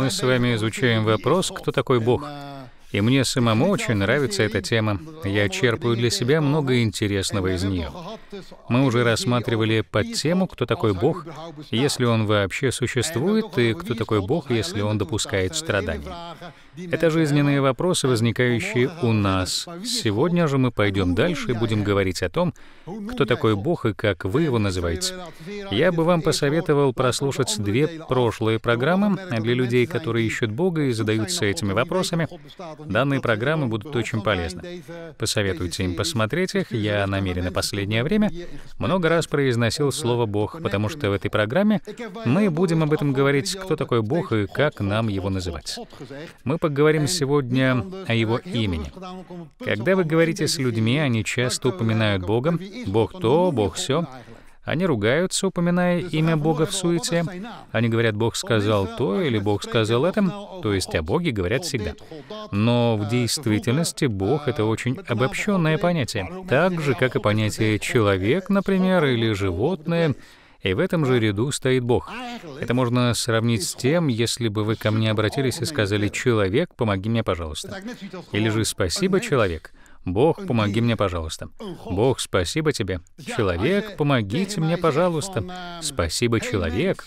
Мы с вами изучаем вопрос, кто такой Бог. И мне самому очень нравится эта тема. Я черпаю для себя много интересного из нее. Мы уже рассматривали под тему, кто такой Бог, если он вообще существует, и кто такой Бог, если он допускает страдания. Это жизненные вопросы, возникающие у нас. Сегодня же мы пойдем дальше и будем говорить о том, кто такой Бог и как вы его называете. Я бы вам посоветовал прослушать две прошлые программы для людей, которые ищут Бога и задаются этими вопросами. Данные программы будут очень полезны. Посоветуйте им посмотреть их. Я намеренно последнее время много раз произносил слово «Бог», потому что в этой программе мы будем об этом говорить, кто такой Бог и как нам его называть. Мы поговорим сегодня о его имени. Когда вы говорите с людьми, они часто упоминают Бога, Бог то, Бог все. Они ругаются, упоминая имя Бога в суете. Они говорят, Бог сказал то или Бог сказал это, то есть о Боге говорят всегда. Но в действительности Бог — это очень обобщенное понятие, так же, как и понятие «человек», например, или «животное», и в этом же ряду стоит Бог. Это можно сравнить с тем, если бы вы ко мне обратились и сказали «Человек, помоги мне, пожалуйста». Или же «Спасибо, человек». Бог, помоги мне, пожалуйста. Бог, спасибо тебе. Человек, помогите мне, пожалуйста. Спасибо, человек.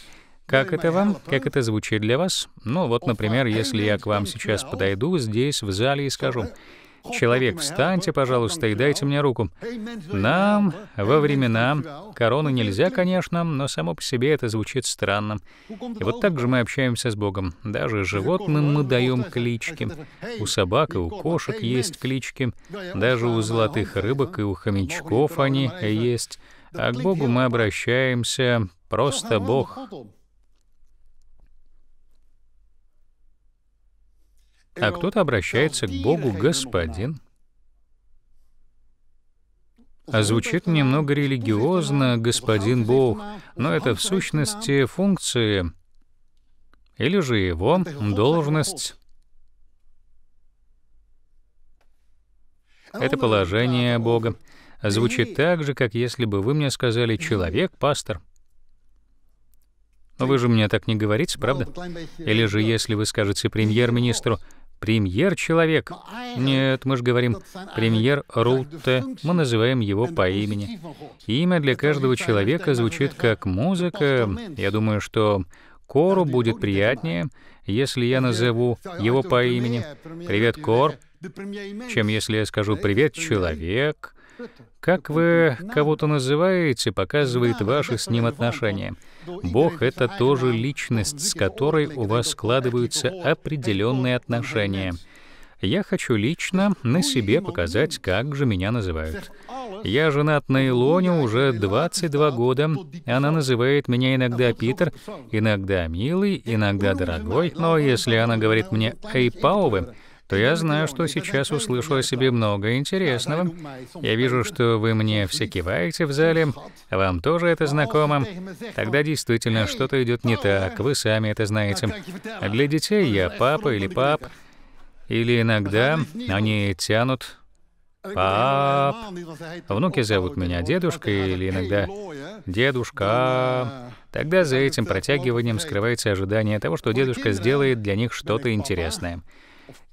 Как это вам? Как это звучит для вас? Ну вот, например, если я к вам сейчас подойду здесь, в зале, и скажу, «Человек, встаньте, пожалуйста, и дайте мне руку». Нам во времена короны нельзя, конечно, но само по себе это звучит странно. И вот так же мы общаемся с Богом. Даже животным мы даем клички. У собак и у кошек есть клички. Даже у золотых рыбок и у хомячков они есть. А к Богу мы обращаемся просто Бог. а кто-то обращается к Богу «Господин». А звучит немного религиозно «Господин Бог», но это в сущности функции или же его должность. Это положение Бога звучит так же, как если бы вы мне сказали «человек, пастор». Но вы же мне так не говорите, правда? Или же если вы скажете премьер-министру Премьер-человек. Нет, мы же говорим премьер Рутте, мы называем его по имени. Имя для каждого человека звучит как музыка. Я думаю, что Кору будет приятнее, если я назову его по имени. Привет, Кор. Чем если я скажу «Привет, человек». Как вы кого-то называете, показывает ваши с ним отношения. Бог — это тоже личность, с которой у вас складываются определенные отношения. Я хочу лично на себе показать, как же меня называют. Я женат на Илоне уже 22 года. Она называет меня иногда Питер, иногда милый, иногда дорогой. Но если она говорит мне «Эй, Пауве», то я знаю, что сейчас услышу о себе много интересного. Я вижу, что вы мне все киваете в зале, вам тоже это знакомо. Тогда действительно что-то идет не так, вы сами это знаете. А для детей я папа или пап, или иногда они тянут Пап. Внуки зовут меня дедушка или иногда дедушка. Тогда за этим протягиванием скрывается ожидание того, что дедушка сделает для них что-то интересное.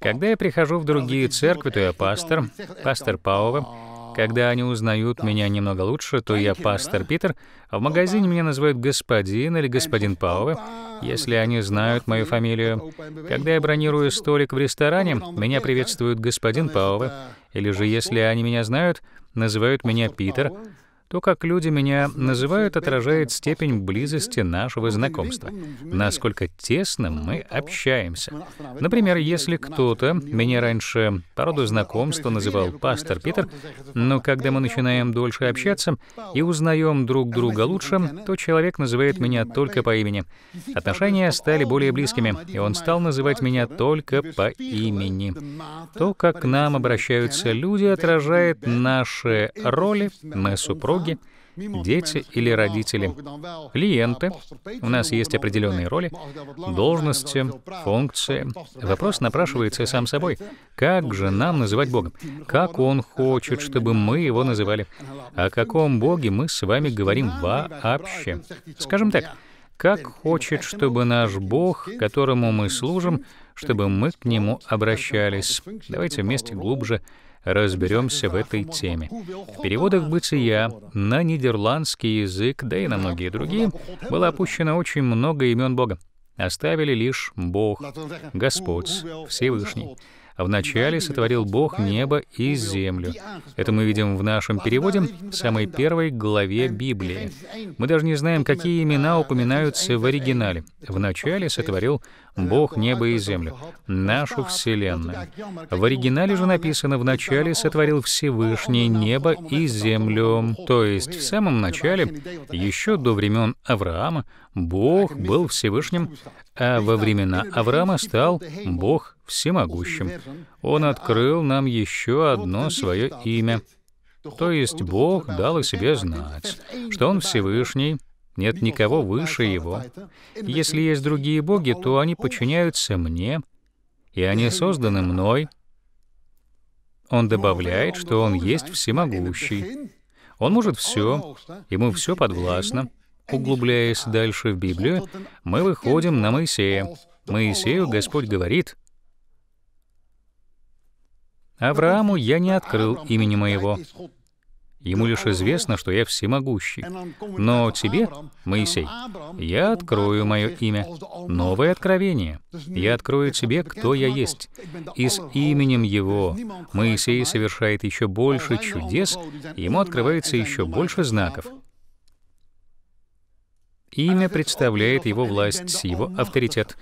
Когда я прихожу в другие церкви, то я пастор, пастор Паова. Когда они узнают меня немного лучше, то я пастор Питер, а в магазине меня называют господин или господин Паова, если они знают мою фамилию. Когда я бронирую столик в ресторане, меня приветствуют господин Паова, или же если они меня знают, называют меня Питер, то, как люди меня называют, отражает степень близости нашего знакомства, насколько тесно мы общаемся. Например, если кто-то меня раньше по роду знакомства называл пастор Питер, но когда мы начинаем дольше общаться и узнаем друг друга лучше, то человек называет меня только по имени. Отношения стали более близкими, и он стал называть меня только по имени. То, как к нам обращаются люди, отражает наши роли, мы супруги, супруги, дети или родители, клиенты. У нас есть определенные роли, должности, функции. Вопрос напрашивается сам собой. Как же нам называть Бога? Как Он хочет, чтобы мы Его называли? О каком Боге мы с вами говорим вообще? Скажем так, как хочет, чтобы наш Бог, которому мы служим, чтобы мы к Нему обращались. Давайте вместе глубже разберемся в этой теме. В переводах «Бытия» на нидерландский язык, да и на многие другие, было опущено очень много имен Бога. Оставили лишь Бог, Господь, Всевышний. «Вначале сотворил Бог небо и землю». Это мы видим в нашем переводе в самой первой главе Библии. Мы даже не знаем, какие имена упоминаются в оригинале. «Вначале сотворил Бог небо и землю, нашу Вселенную. В оригинале же написано в начале сотворил Всевышний небо и землю». То есть в самом начале, еще до времен Авраама, Бог был Всевышним, а во времена Авраама стал Бог Всемогущим. Он открыл нам еще одно свое имя. То есть Бог дал о себе знать, что Он Всевышний, нет никого выше его. Если есть другие боги, то они подчиняются мне, и они созданы мной. Он добавляет, что он есть всемогущий. Он может все, ему все подвластно. Углубляясь дальше в Библию, мы выходим на Моисея. Моисею Господь говорит, «Аврааму я не открыл имени моего, Ему лишь известно, что я всемогущий. Но тебе, Моисей, я открою мое имя, новое откровение. Я открою тебе, кто я есть. И с именем его Моисей совершает еще больше чудес, ему открывается еще больше знаков. Имя представляет его власть, его авторитет.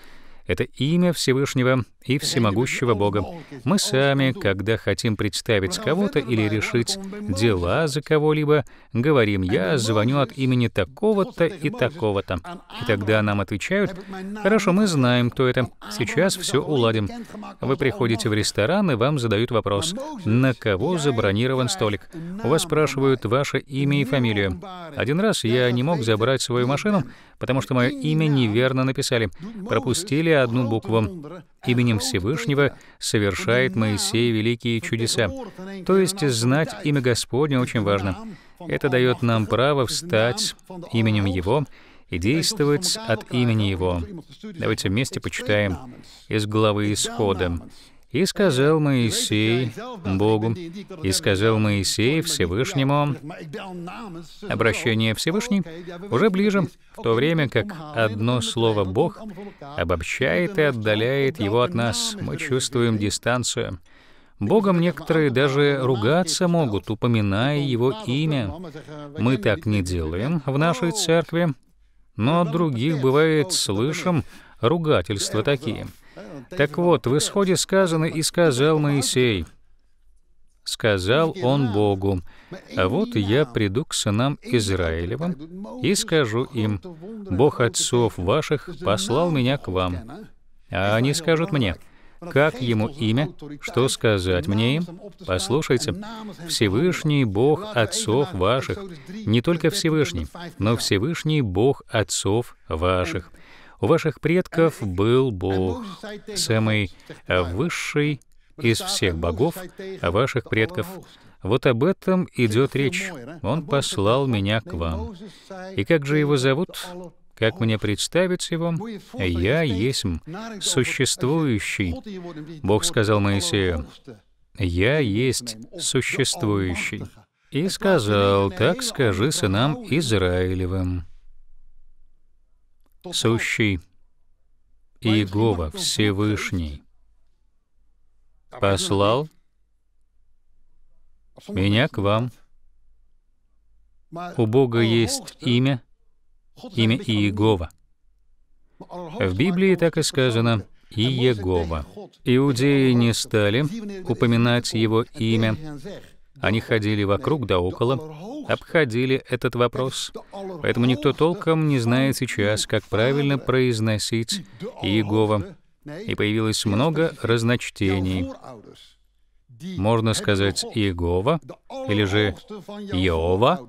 Это имя Всевышнего и всемогущего Бога. Мы сами, когда хотим представить кого-то или решить дела за кого-либо, говорим «я звоню от имени такого-то и такого-то». И тогда нам отвечают «хорошо, мы знаем, кто это, сейчас все уладим». Вы приходите в ресторан, и вам задают вопрос «на кого забронирован столик?». У вас спрашивают ваше имя и фамилию. Один раз я не мог забрать свою машину, потому что мое имя неверно написали, пропустили одну букву именем Всевышнего совершает Моисей великие чудеса. То есть знать имя Господне очень важно. Это дает нам право встать именем Его и действовать от имени Его. Давайте вместе почитаем из главы Исхода. И сказал Моисей Богу, и сказал Моисей Всевышнему, обращение Всевышний уже ближе, в то время как одно слово «Бог» обобщает и отдаляет его от нас, мы чувствуем дистанцию. Богом некоторые даже ругаться могут, упоминая его имя. Мы так не делаем в нашей церкви, но от других, бывает, слышим ругательства такие — так вот, в исходе сказано «И сказал Моисей». Сказал он Богу, «А вот я приду к сынам Израилевым и скажу им, Бог отцов ваших послал меня к вам». А они скажут мне, как ему имя, что сказать мне им? Послушайте, Всевышний Бог отцов ваших, не только Всевышний, но Всевышний Бог отцов ваших. У ваших предков был Бог, самый э, высший из всех богов ваших предков. Вот об этом идет речь. Eh? Он послал меня к вам. И как же его зовут? Как мне представить его? Я есть существующий. Бог сказал Моисею, «Я есть oh, существующий». И сказал, «Так oh, скажи сынам Израилевым» сущий Иегова Всевышний, послал меня к вам. У Бога есть имя, имя Иегова. В Библии так и сказано «Иегова». Иудеи не стали упоминать его имя, они ходили вокруг да около, обходили этот вопрос, поэтому никто толком не знает сейчас, как правильно произносить Иегова. И появилось много разночтений. Можно сказать Иегова или же Иова.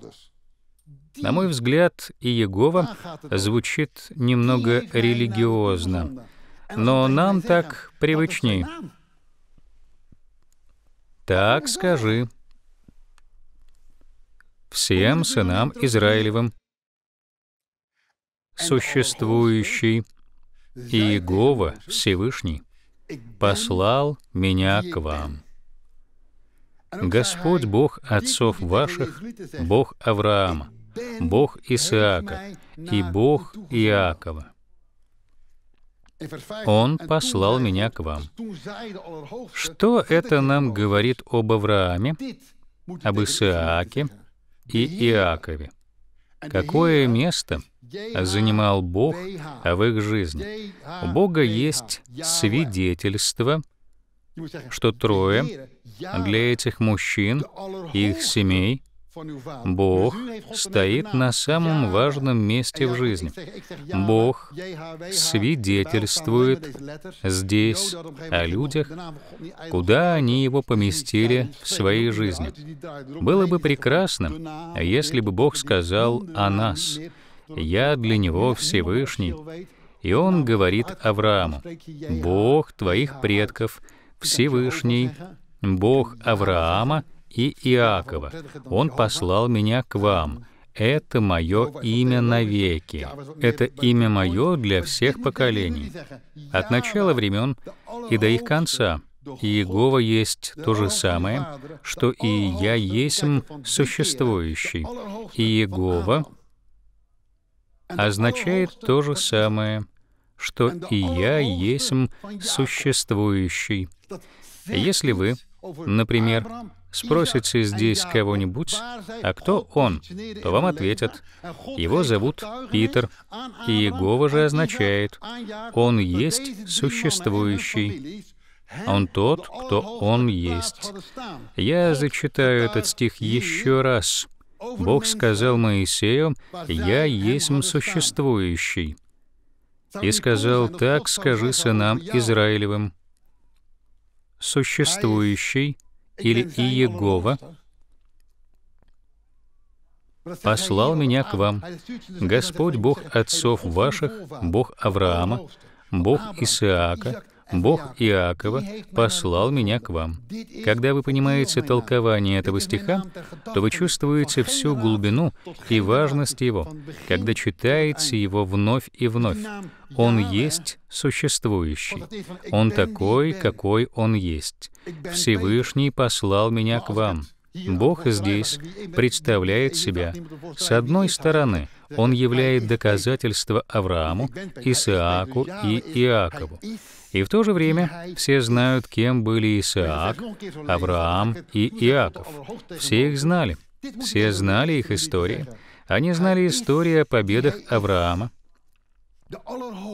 На мой взгляд, Иегова звучит немного религиозно, но нам так привычней. Так скажи всем сынам Израилевым, существующий Иегова Всевышний послал меня к вам. Господь Бог отцов ваших, Бог Авраама, Бог Исаака и Бог Иакова. Он послал меня к вам. Что это нам говорит об Аврааме, об Исааке, и Иакове. Какое место занимал Бог в их жизни? У Бога есть свидетельство, что трое для этих мужчин, и их семей — Бог стоит на самом важном месте в жизни. Бог свидетельствует здесь о людях, куда они его поместили в своей жизни. Было бы прекрасно, если бы Бог сказал о нас, «Я для него Всевышний», и он говорит Аврааму, «Бог твоих предков, Всевышний, Бог Авраама и Иакова. Он послал меня к вам. Это мое имя навеки. Это имя мое для всех поколений. От начала времен и до их конца. Иегова есть то же самое, что и Я есть существующий. Иегова означает то же самое, что и Я есть существующий. Если вы, например, Спросите здесь кого-нибудь, а кто он, то вам э. ответят. Его зовут Питер, и Иегова же означает «Он есть существующий». Он тот, кто Он есть. Я зачитаю этот стих еще раз. Бог сказал Моисею, «Я есть существующий». И сказал, «Так скажи сынам Израилевым». Существующий — или Иегова послал меня а к вам. Господь Бог отцов ваших, Бог Авраама, Бог Исаака, Бог Иакова послал меня к вам. Когда вы понимаете толкование этого стиха, то вы чувствуете всю глубину и важность его, когда читаете его вновь и вновь. Он есть существующий. Он такой, какой он есть. Всевышний послал меня к вам. Бог здесь представляет себя. С одной стороны, Он являет доказательство Аврааму, Исааку и Иакову. И в то же время все знают, кем были Исаак, Авраам и Иаков. Все их знали. Все знали их истории. Они знали истории о победах Авраама.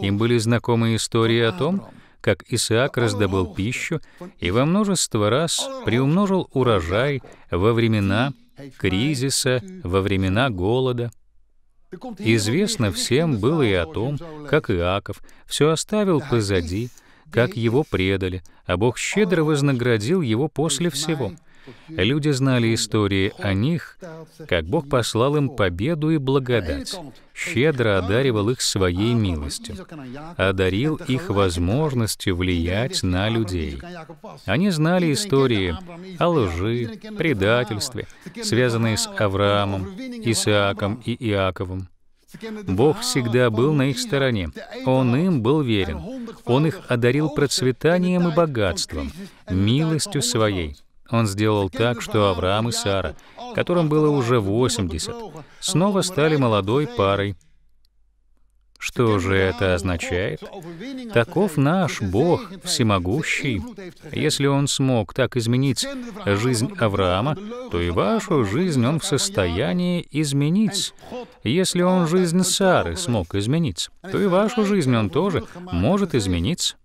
Им были знакомы истории о том, как Исаак раздобыл пищу и во множество раз приумножил урожай во времена кризиса, во времена голода. Известно всем было и о том, как Иаков все оставил позади, как его предали, а Бог щедро вознаградил его после всего. Люди знали истории о них, как Бог послал им победу и благодать, щедро одаривал их своей милостью, одарил их возможностью влиять на людей. Они знали истории о лжи, предательстве, связанные с Авраамом, Исааком и Иаковом. Бог всегда был на их стороне. Он им был верен. Он их одарил процветанием и богатством, милостью своей. Он сделал так, что Авраам и Сара, которым было уже 80, снова стали молодой парой, что же это означает? Таков наш Бог всемогущий. Если Он смог так изменить жизнь Авраама, то и вашу жизнь Он в состоянии изменить. Если Он жизнь Сары смог изменить, то и вашу жизнь Он тоже может изменить.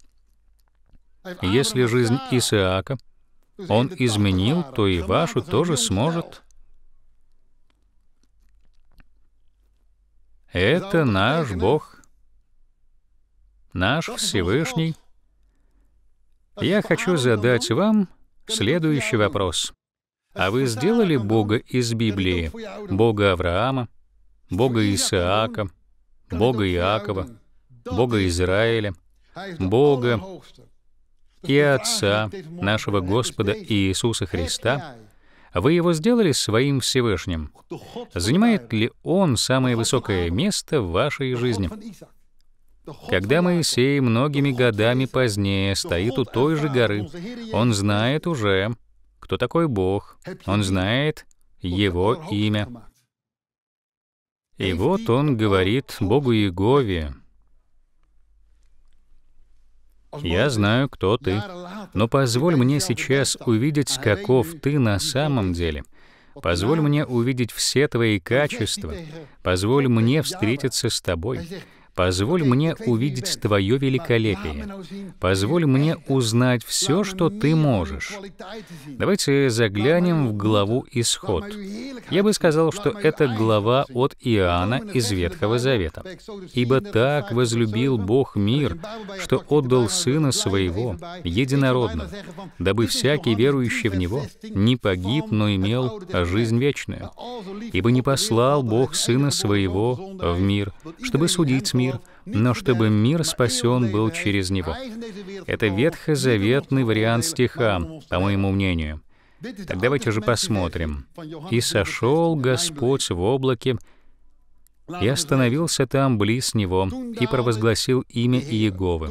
Если жизнь Исаака Он изменил, то и вашу тоже сможет. Это наш Бог, наш Всевышний. Я хочу задать вам следующий вопрос. А вы сделали Бога из Библии? Бога Авраама, Бога Исаака, Бога Иакова, Бога Израиля, Бога и Отца нашего Господа Иисуса Христа — вы его сделали своим Всевышним? Занимает ли он самое высокое место в вашей жизни? Когда Моисей многими годами позднее стоит у той же горы, он знает уже, кто такой Бог, он знает его имя. И вот он говорит Богу Иегове, я знаю, кто ты, но позволь мне сейчас увидеть, каков ты на самом деле. Позволь мне увидеть все твои качества. Позволь мне встретиться с тобой. Позволь мне увидеть Твое великолепие. Позволь мне узнать все, что Ты можешь. Давайте заглянем в главу «Исход». Я бы сказал, что это глава от Иоанна из Ветхого Завета. «Ибо так возлюбил Бог мир, что отдал Сына Своего, единородно, дабы всякий верующий в Него не погиб, но имел жизнь вечную. Ибо не послал Бог Сына Своего в мир, чтобы судить мир мир, но чтобы мир спасен был через него. Это ветхозаветный вариант стиха, по моему мнению. Так давайте же посмотрим. «И сошел Господь в облаке, и остановился там близ него, и провозгласил имя Иеговы.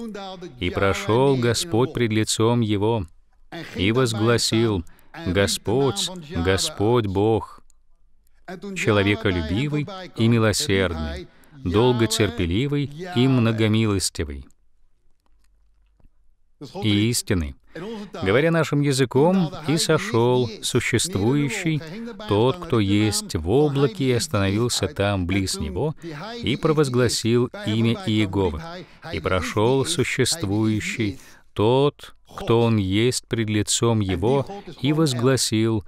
И прошел Господь пред лицом его, и возгласил, Господь, Господь Бог, человеколюбивый и милосердный, долготерпеливый и многомилостивый и истины. Говоря нашим языком, и сошел существующий, тот, кто есть в облаке, и остановился там близ него, и провозгласил имя Иеговы, и прошел существующий, тот, кто он есть пред лицом его, и возгласил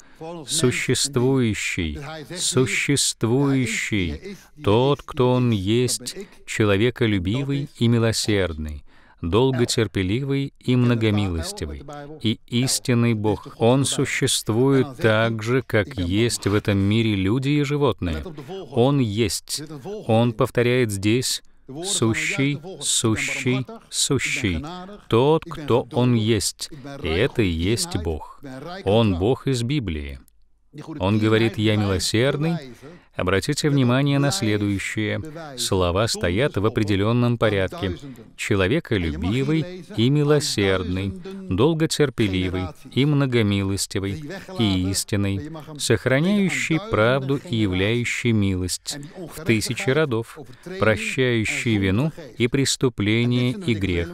«Существующий, существующий, тот, кто он есть, человеколюбивый и милосердный» долготерпеливый и многомилостивый, и истинный Бог. Он существует так же, как есть в этом мире люди и животные. Он есть. Он повторяет здесь сущий, сущий, сущий, тот, кто Он есть, и это и есть Бог. Он Бог из Библии. Он говорит «Я милосердный». Обратите внимание на следующее. Слова стоят в определенном порядке. «Человеколюбивый» и «милосердный», «долготерпеливый» и «многомилостивый» и «истинный», «сохраняющий правду и являющий милость» в тысячи родов, «прощающий вину и преступление и грех».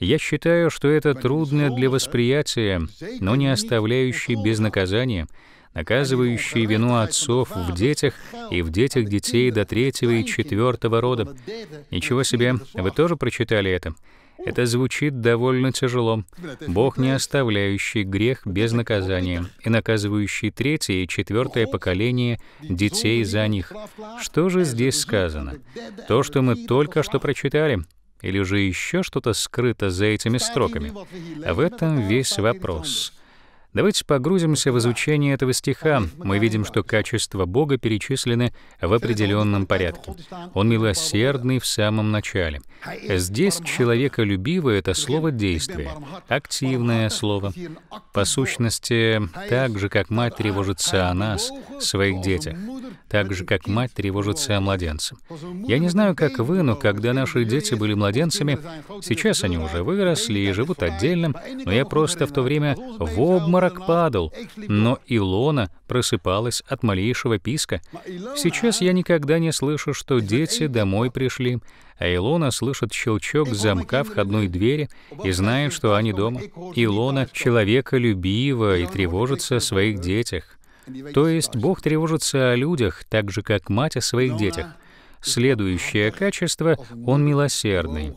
Я считаю, что это трудно для восприятия, но не оставляющий без наказания — наказывающие вину отцов в детях и в детях детей до третьего и четвертого рода. Ничего себе, вы тоже прочитали это? Это звучит довольно тяжело. Бог, не оставляющий грех без наказания и наказывающий третье и четвертое поколение детей за них. Что же здесь сказано? То, что мы только что прочитали, или же еще что-то скрыто за этими строками? В этом весь вопрос. Давайте погрузимся в изучение этого стиха. Мы видим, что качества Бога перечислены в определенном порядке. Он милосердный в самом начале. Здесь человеколюбивое — это слово действие, активное слово. По сущности, так же, как мать тревожится о нас, своих детях, так же, как мать тревожится о младенце. Я не знаю, как вы, но когда наши дети были младенцами, сейчас они уже выросли и живут отдельно, но я просто в то время в обморок Обморок падал, но Илона просыпалась от малейшего писка. Сейчас я никогда не слышу, что дети домой пришли, а Илона слышит щелчок замка входной двери и знает, что они дома. Илона человеколюбива и тревожится о своих детях. То есть Бог тревожится о людях, так же, как мать о своих детях. Следующее качество — он милосердный.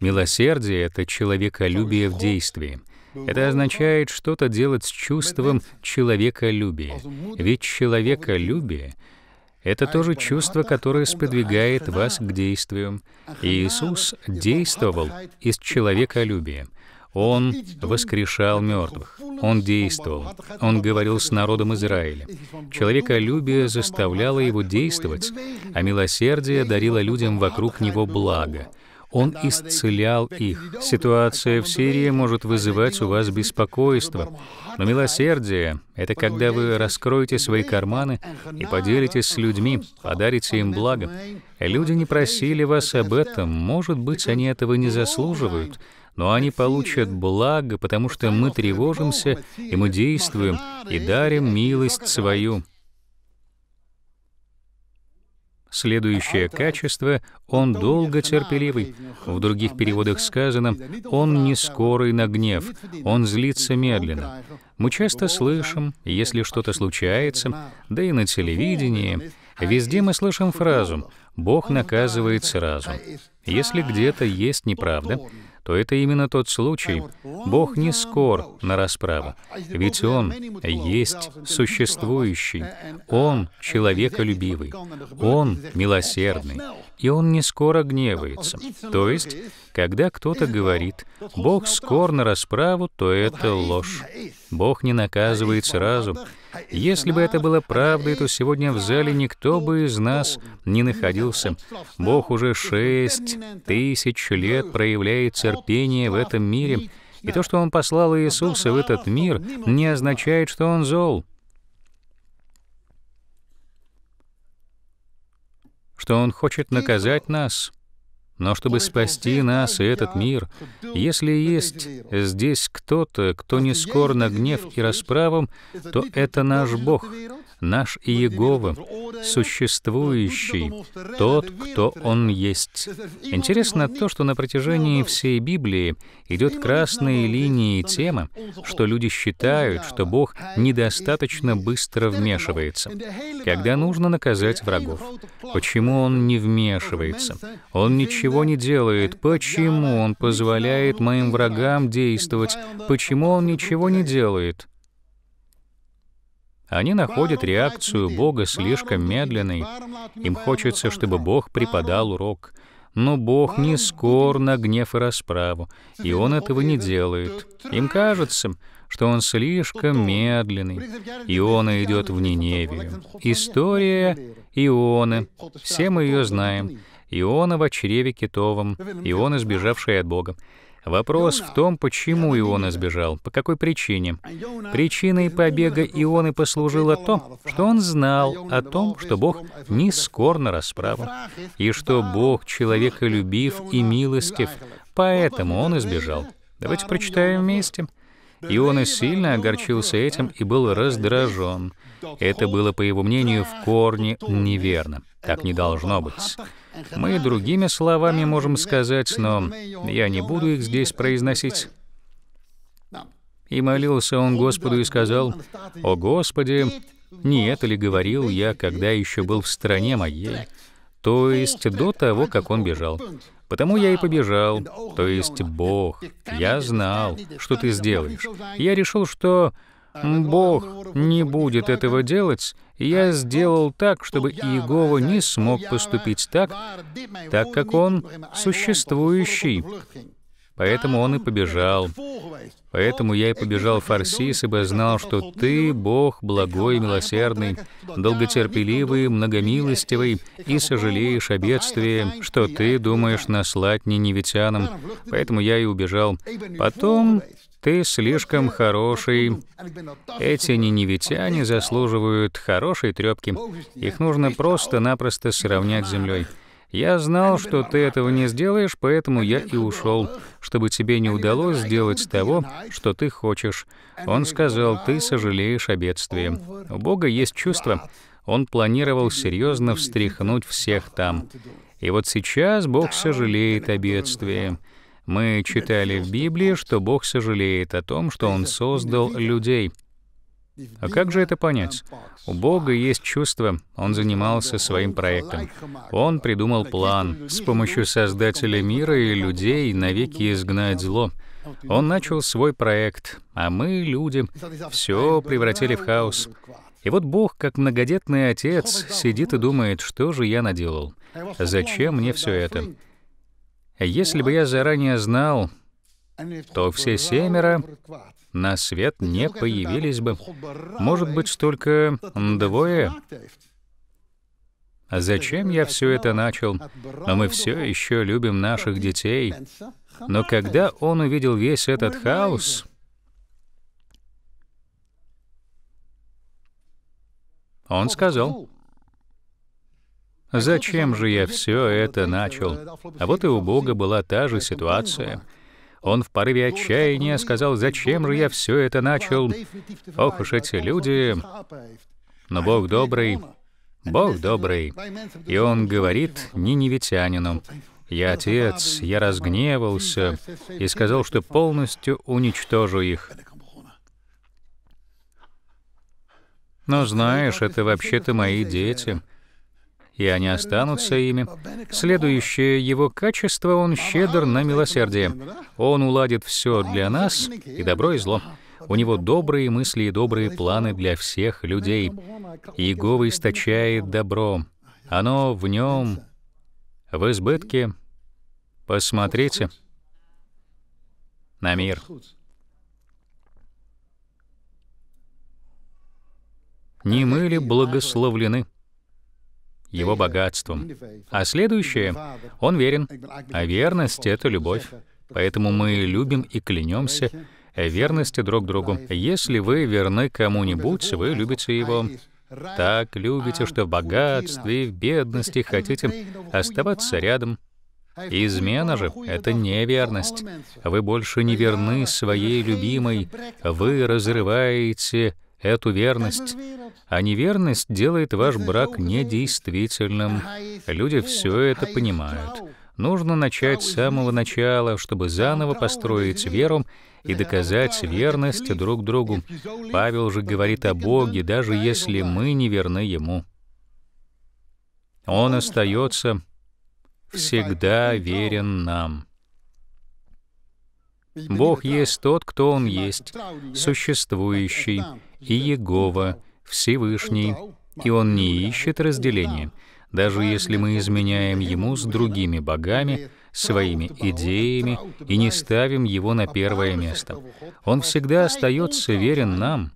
Милосердие — это человеколюбие в действии — это означает что-то делать с чувством человеколюбия. Ведь человеколюбие — это тоже чувство, которое сподвигает вас к действию. Иисус действовал из человеколюбия. Он воскрешал мертвых. Он действовал. Он говорил с народом Израиля. Человеколюбие заставляло его действовать, а милосердие дарило людям вокруг него благо — он исцелял их. Ситуация в Сирии может вызывать у вас беспокойство, но милосердие — это когда вы раскроете свои карманы и поделитесь с людьми, подарите им благо. Люди не просили вас об этом, может быть, они этого не заслуживают, но они получат благо, потому что мы тревожимся, и мы действуем, и дарим милость свою. Следующее качество — он долго терпеливый. В других переводах сказано «он не скорый на гнев, он злится медленно». Мы часто слышим, если что-то случается, да и на телевидении, везде мы слышим фразу «Бог наказывает сразу». Если где-то есть неправда, то это именно тот случай. Бог не скор на расправу, ведь Он есть существующий, Он человеколюбивый, Он милосердный, и Он не скоро гневается. То есть, когда кто-то говорит, Бог скор на расправу, то это ложь. Бог не наказывает сразу. Если бы это было правдой, то сегодня в зале никто бы из нас не находился. Бог уже шесть тысяч лет проявляет терпение в этом мире, и то, что Он послал Иисуса в этот мир, не означает, что Он зол. Что Он хочет наказать нас — но чтобы спасти нас и этот мир, если есть здесь кто-то, кто не скор на гнев и расправам, то это наш Бог, наш Иегова, существующий, тот, кто Он есть. Интересно то, что на протяжении всей Библии идет красной линией тема, что люди считают, что Бог недостаточно быстро вмешивается, когда нужно наказать врагов. Почему Он не вмешивается? Он ничего ничего не делает? Почему он позволяет моим врагам действовать? Почему он ничего не делает? Они находят реакцию Бога слишком медленной. Им хочется, чтобы Бог преподал урок. Но Бог не скор на гнев и расправу, и Он этого не делает. Им кажется, что Он слишком медленный. Иона идет в Ниневию. История Ионы, все мы ее знаем. Иона в чреве китовом, Иона, сбежавший от Бога. Вопрос в том, почему Иона сбежал, по какой причине. Причиной побега Ионы послужило то, что он знал о том, что Бог не скор на расправу, и что Бог человеколюбив и милостив, поэтому он избежал. Давайте прочитаем вместе. Иона сильно огорчился этим и был раздражен. Это было, по его мнению, в корне неверно. Так не должно быть. Мы другими словами можем сказать, но я не буду их здесь произносить. И молился он Господу и сказал, «О Господи, не это ли говорил я, когда еще был в стране моей?» То есть до того, как он бежал. Потому я и побежал. То есть Бог, я знал, что ты сделаешь. Я решил, что Бог не будет этого делать, я сделал так, чтобы Иегова не смог поступить так, так как он существующий. Поэтому он и побежал. Поэтому я и побежал в Фарсис, ибо знал, что Ты, Бог, благой, милосердный, долготерпеливый, многомилостивый, и сожалеешь о бедствии, что Ты думаешь наслать неневитянам. Поэтому я и убежал. Потом ты слишком хороший. Эти ниневитяне заслуживают хорошей трепки. Их нужно просто-напросто сравнять с землей. Я знал, что ты этого не сделаешь, поэтому я и ушел, чтобы тебе не удалось сделать того, что ты хочешь. Он сказал, ты сожалеешь о бедствии. У Бога есть чувство. Он планировал серьезно встряхнуть всех там. И вот сейчас Бог сожалеет о бедствии. Мы читали в Библии, что Бог сожалеет о том, что Он создал людей. А как же это понять? У Бога есть чувство. Он занимался своим проектом. Он придумал план с помощью Создателя мира и людей навеки изгнать зло. Он начал свой проект, а мы, люди, все превратили в хаос. И вот Бог, как многодетный отец, сидит и думает, что же я наделал? Зачем мне все это? Если бы я заранее знал, то все семеро на свет не появились бы. Может быть, только двое. А зачем я все это начал? Но а Мы все еще любим наших детей. Но когда он увидел весь этот хаос, он сказал, Зачем же я все это начал? А вот и у Бога была та же ситуация. Он в порыве отчаяния сказал, зачем же я все это начал? Ох уж эти люди. Но Бог добрый, Бог добрый. И Он говорит не невитянину. Я отец, я разгневался и сказал, что полностью уничтожу их. Но знаешь, это вообще-то мои дети и они останутся ими. Следующее его качество — он щедр на милосердие. Он уладит все для нас, и добро, и зло. У него добрые мысли и добрые планы для всех людей. Иегова источает добро. Оно в нем, в избытке. Посмотрите на мир. Не мы ли благословлены? его богатством. А следующее — он верен. А верность — это любовь. Поэтому мы любим и клянемся верности друг другу. Если вы верны кому-нибудь, вы любите его. Так любите, что в богатстве, в бедности хотите оставаться рядом. Измена же — это неверность. Вы больше не верны своей любимой. Вы разрываете эту верность. А неверность делает ваш брак недействительным. Люди все это понимают. Нужно начать с самого начала, чтобы заново построить веру и доказать верность друг другу. Павел же говорит о Боге, даже если мы не верны Ему. Он остается всегда верен нам. Бог есть тот, кто Он есть, существующий, и Егова, Всевышний, и Он не ищет разделения, даже если мы изменяем Ему с другими богами, своими идеями и не ставим Его на первое место. Он всегда остается верен нам,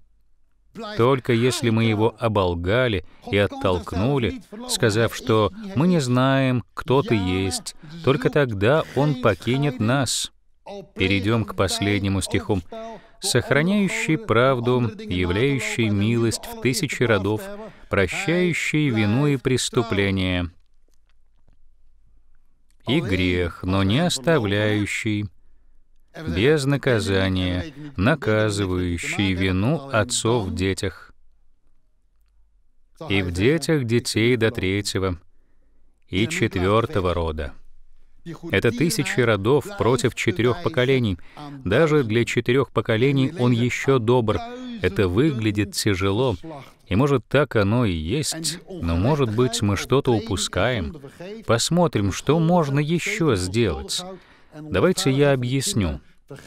только если мы его оболгали и оттолкнули, сказав, что мы не знаем, кто ты есть, только тогда он покинет нас. Перейдем к последнему стиху. «Сохраняющий правду, являющий милость в тысячи родов, прощающий вину и преступление, и грех, но не оставляющий, без наказания, наказывающий вину отцов в детях, и в детях детей до третьего и четвертого рода. Это тысячи родов против четырех поколений. Даже для четырех поколений он еще добр. Это выглядит тяжело. И может так оно и есть, но может быть мы что-то упускаем. Посмотрим, что можно еще сделать. Давайте я объясню.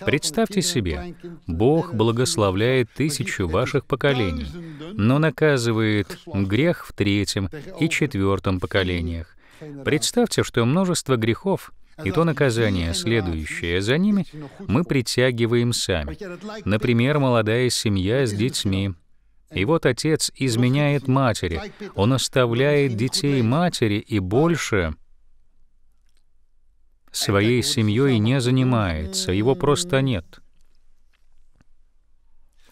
Представьте себе, Бог благословляет тысячу ваших поколений, но наказывает грех в третьем и четвертом поколениях. Представьте, что множество грехов а и то наказание, следующее за ними, мы притягиваем сами. Например, молодая семья с детьми. И вот отец изменяет матери, он оставляет детей матери и больше своей семьей не занимается, его просто нет.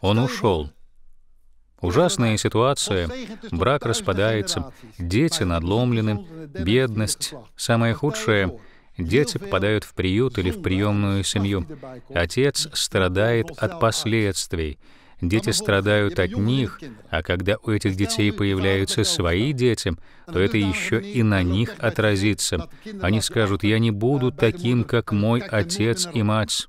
Он ушел. Ужасная ситуация, брак распадается, дети надломлены, бедность. Самое худшее — дети попадают в приют или в приемную семью. Отец страдает от последствий. Дети страдают от них, а когда у этих детей появляются свои дети, то это еще и на них отразится. Они скажут, «Я не буду таким, как мой отец и мать»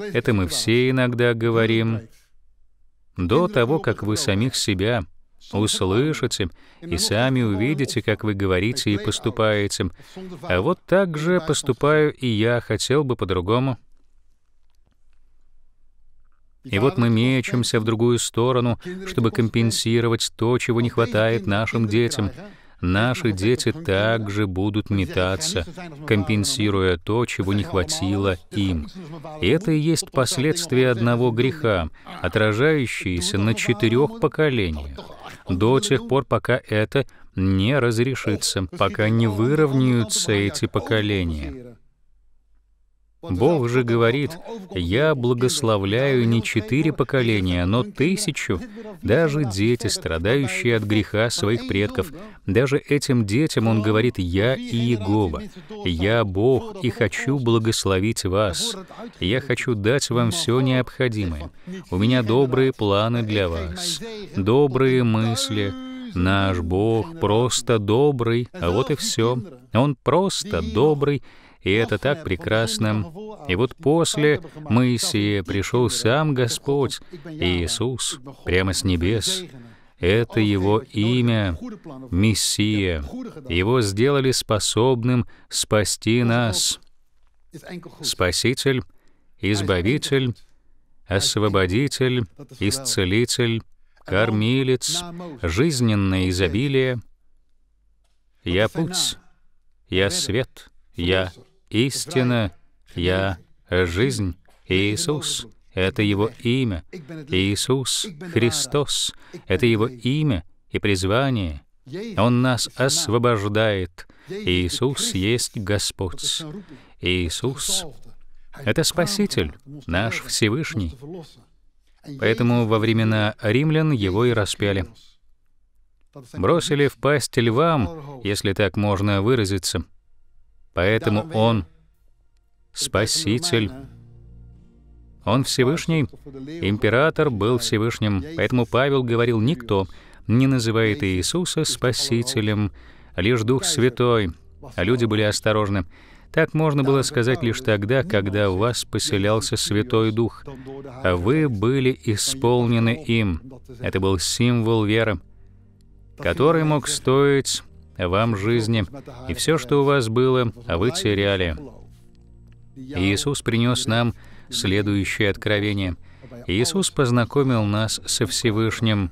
это мы все иногда говорим, до того, как вы самих себя услышите и сами увидите, как вы говорите и поступаете. А вот так же поступаю и я, хотел бы по-другому. И вот мы мечемся в другую сторону, чтобы компенсировать то, чего не хватает нашим детям — Наши дети также будут метаться, компенсируя то, чего не хватило им. И это и есть последствия одного греха, отражающиеся на четырех поколениях, до тех пор, пока это не разрешится, пока не выровняются эти поколения. Бог же говорит, «Я благословляю не четыре поколения, но тысячу». Даже дети, страдающие от греха своих предков, даже этим детям Он говорит, «Я Иегова, я Бог, и хочу благословить вас. Я хочу дать вам все необходимое. У меня добрые планы для вас, добрые мысли». Наш Бог просто добрый, а вот и все. Он просто добрый, и это так прекрасно. И вот после Моисея пришел сам Господь, Иисус, прямо с небес. Это его имя, Мессия. Его сделали способным спасти нас. Спаситель, Избавитель, Освободитель, Исцелитель, Кормилец, Жизненное изобилие. Я путь, я свет, я истина, я жизнь, Иисус. Это его имя. Иисус Христос. Это его имя и призвание. Он нас освобождает. Иисус есть Господь. Иисус — это Спаситель, наш Всевышний. Поэтому во времена римлян его и распяли. Бросили в пасть львам, если так можно выразиться — Поэтому Он — Спаситель. Он Всевышний, император был Всевышним. Поэтому Павел говорил, никто не называет Иисуса Спасителем, лишь Дух Святой. А люди были осторожны. Так можно было сказать лишь тогда, когда у вас поселялся Святой Дух, а вы были исполнены им. Это был символ веры, который мог стоить вам жизни, и все, что у вас было, а вы теряли. Иисус принес нам следующее откровение. Иисус познакомил нас со Всевышним,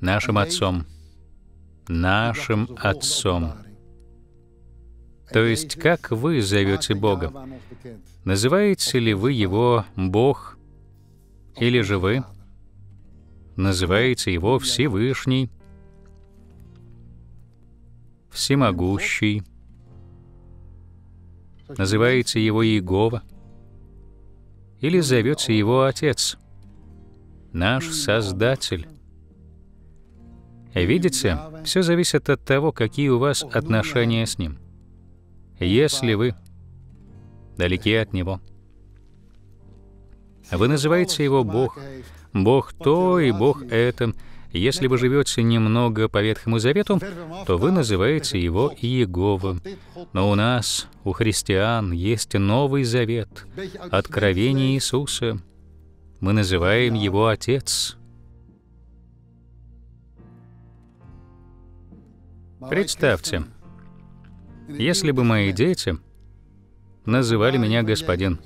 нашим Отцом. Нашим Отцом. То есть, как вы зовете Бога? Называете ли вы Его Бог? Или же вы называете Его Всевышний? всемогущий. называется его Иегова или зовется его Отец, наш Создатель. Видите, все зависит от того, какие у вас отношения с Ним. Если вы далеки от Него, вы называете Его Бог, Бог то и Бог это, если вы живете немного по Ветхому Завету, то вы называете его Иегова. Но у нас, у христиан, есть Новый Завет, Откровение Иисуса. Мы называем его Отец. Представьте, если бы мои дети называли меня господин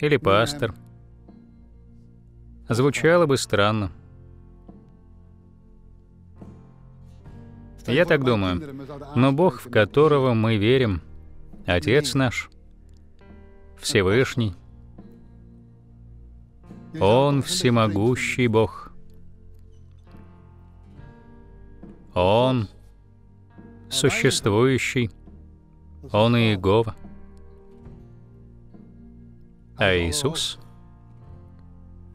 или пастор, звучало бы странно. Я так думаю. Но Бог, в которого мы верим, Отец наш, Всевышний, Он всемогущий Бог. Он существующий, Он и Иегова. А Иисус —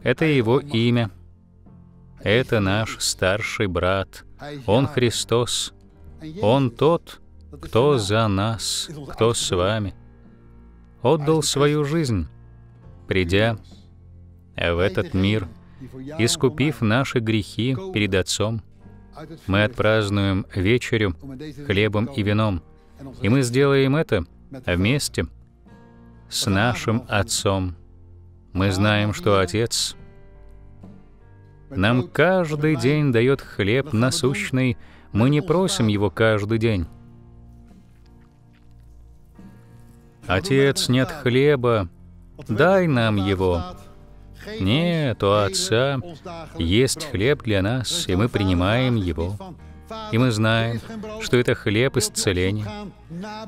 это его имя. Это наш старший брат. Он Христос. Он тот, кто за нас, кто с вами. Отдал свою жизнь, придя в этот мир, искупив наши грехи перед Отцом. Мы отпразднуем вечерю хлебом и вином, и мы сделаем это вместе с нашим Отцом. Мы знаем, что Отец нам каждый день дает хлеб насущный, мы не просим его каждый день. Отец, нет хлеба, дай нам его. Нет, у Отца есть хлеб для нас, и мы принимаем его. И мы знаем, что это хлеб исцеления.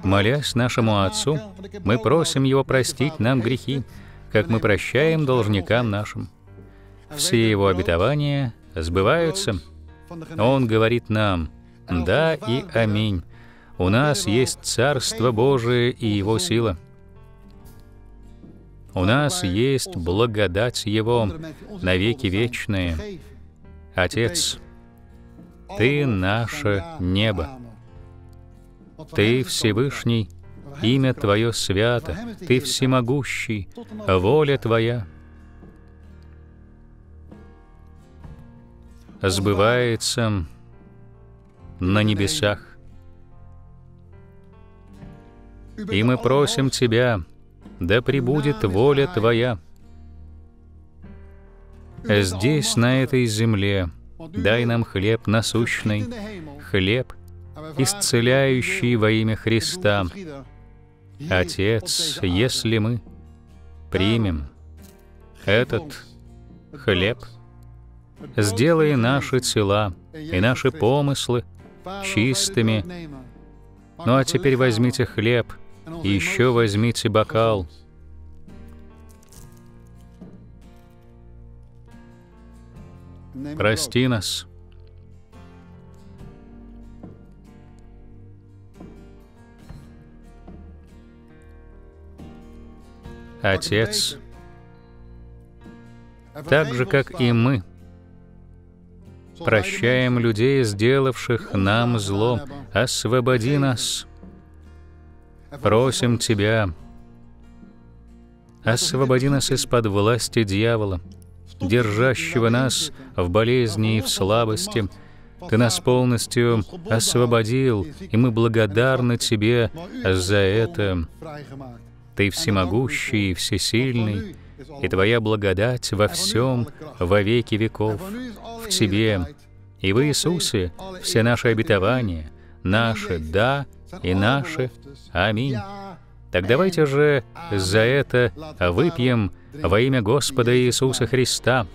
Молясь нашему Отцу, мы просим Его простить нам грехи, как мы прощаем должникам нашим. Все его обетования сбываются. Он говорит нам «Да и аминь». У нас есть Царство Божие и Его сила. У нас есть благодать Его навеки вечные. Отец, Ты наше небо. Ты Всевышний, имя Твое свято, Ты всемогущий, воля Твоя сбывается на небесах. И мы просим Тебя, да пребудет воля Твоя здесь, на этой земле. Дай нам хлеб насущный, хлеб, исцеляющий во имя Христа, Отец, если мы примем этот хлеб, сделай наши тела и наши помыслы чистыми. Ну а теперь возьмите хлеб и еще возьмите бокал. Прости нас, Отец, так же, как и мы, прощаем людей, сделавших нам зло. Освободи нас. Просим Тебя, освободи нас из-под власти дьявола, держащего нас в болезни и в слабости. Ты нас полностью освободил, и мы благодарны Тебе за это. Ты всемогущий и всесильный, и Твоя благодать во всем, во веки веков, в Тебе, и в Иисусе все наши обетования, наши «да» и наши «аминь». Так давайте же за это выпьем во имя Господа Иисуса Христа,